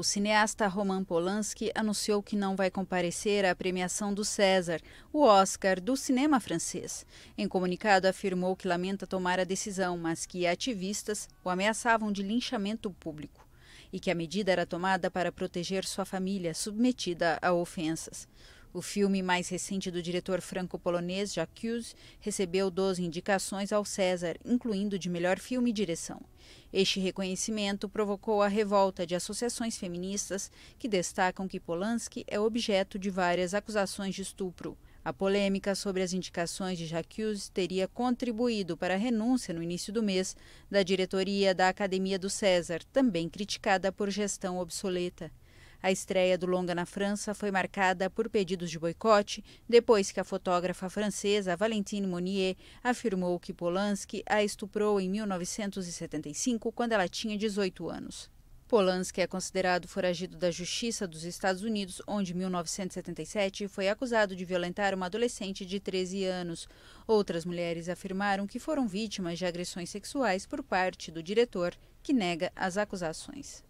O cineasta Roman Polanski anunciou que não vai comparecer à premiação do César, o Oscar do cinema francês. Em comunicado, afirmou que lamenta tomar a decisão, mas que ativistas o ameaçavam de linchamento público e que a medida era tomada para proteger sua família submetida a ofensas. O filme mais recente do diretor franco-polonês Jacques recebeu 12 indicações ao César, incluindo de melhor filme e direção. Este reconhecimento provocou a revolta de associações feministas que destacam que Polanski é objeto de várias acusações de estupro. A polêmica sobre as indicações de Jacques teria contribuído para a renúncia no início do mês da diretoria da Academia do César, também criticada por gestão obsoleta. A estreia do longa na França foi marcada por pedidos de boicote, depois que a fotógrafa francesa Valentine Monnier afirmou que Polanski a estuprou em 1975, quando ela tinha 18 anos. Polanski é considerado foragido da Justiça dos Estados Unidos, onde, em 1977, foi acusado de violentar uma adolescente de 13 anos. Outras mulheres afirmaram que foram vítimas de agressões sexuais por parte do diretor, que nega as acusações.